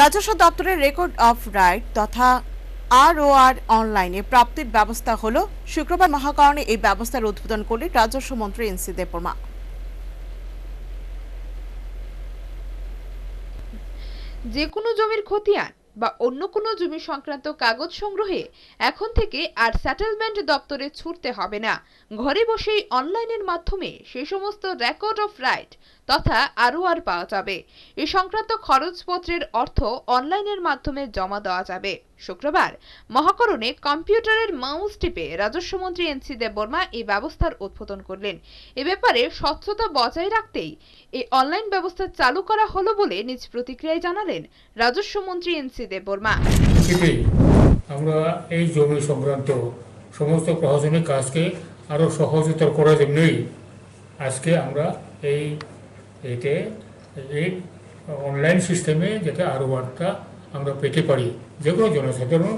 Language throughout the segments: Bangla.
রাজস্ব দপ্তরের রেকর্ড অফ রাইট তথা আরওআর অনলাইনে প্রাপ্তির ব্যবস্থা হল শুক্রবার মহাকরণে এই ব্যবস্থার উদ্বোধন করলেন রাজস্ব মন্ত্রী সি দেবর্মা যে কোনো জমির খতিয়ান বা অন্য কোনো জমি সংক্রান্ত কাগজ সংগ্রহে এখন থেকে আর সেটেলমেন্ট দপ্তরে ছুটতে হবে না ঘরে বসেই অনলাইনের মাধ্যমে সে সমস্ত রেকর্ড অফ রাইট তথা আরও আর পাওয়া যাবে এ সংক্রান্ত খরচপত্রের অর্থ অনলাইনের মাধ্যমে জমা দেওয়া যাবে শুক্রবার মহাকরণে কম্পিউটারের মাউস টিপে রাজস্বমন্ত্রী এন এনসি দেববর্মা এই ব্যবস্থার উদ্বোধন করলেন এ ব্যাপারে স্বচ্ছতা বজায় রাখতেই এই অনলাইন ব্যবস্থা চালু করা হলো বলে নিজ প্রতিক্রিয়ায় জানালেন রাজস্বমন্ত্রী এন সি সি বর্মা আমরা এই জমি সংক্রান্ত সমস্ত প্রশাসনিক কাজকে আরও সহজতর করার জন্যই আজকে আমরা এই এতে এই অনলাইন সিস্টেমে যাতে আরো বার্তা আমরা পেতে পারি যে কোনো জনসাধারণ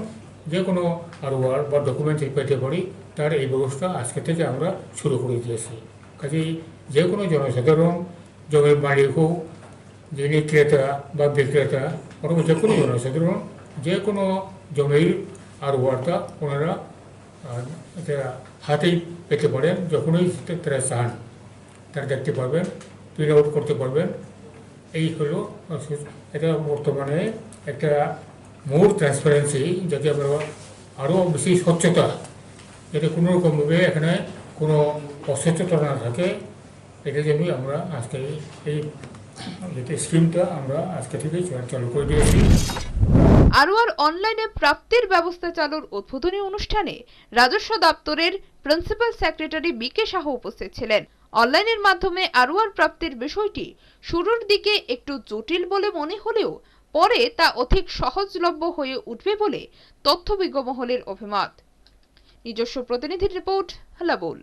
যে কোনো আরো বা ডকুমেন্ট পেতে পারি তার এই ব্যবস্থা আজকে থেকে আমরা শুরু করে দিয়েছি কাজেই যে কোনো জনসাধারণ জমির মালিক হোক যিনি ক্রেতা বা বিক্রেতা অথবা যে কোনো জনসাধারণ যে কোনো জমির আর ওয়ার্তা ওনারা হাতেই পেতে পারেন যখনই তারা চান তারা দেখতে পারবেন প্রিন্ট আউট করতে পারবেন এই হলো এটা বর্তমানে একটা মোর ট্রান্সপারেন্সি যাতে আমরা আরও বেশি স্বচ্ছতা যাতে কোনো রকমভাবে এখানে কোনো অস্বচ্ছতা না থাকে এটা জন্যই আমরা আজকে এই যেটা অনলাইনে প্রাপ্তির ব্যবস্থা চালুর উদ্বোধনী অনুষ্ঠানে রাজস্ব দপ্তরের প্রিন্সিপাল সেক্রেটারি বিকে শাহ উপস্থিত ছিলেন অনলাইনের মাধ্যমে আরও প্রাপ্তির বিষয়টি শুরুর দিকে একটু জটিল বলে মনে হলেও পরে তা অধিক সহজলভ্য হয়ে উঠবে বলে তথ্য তথ্যবিজ্ঞ মহলের অভিমত নিজস্ব প্রতিনিধির রিপোর্ট হালাবুল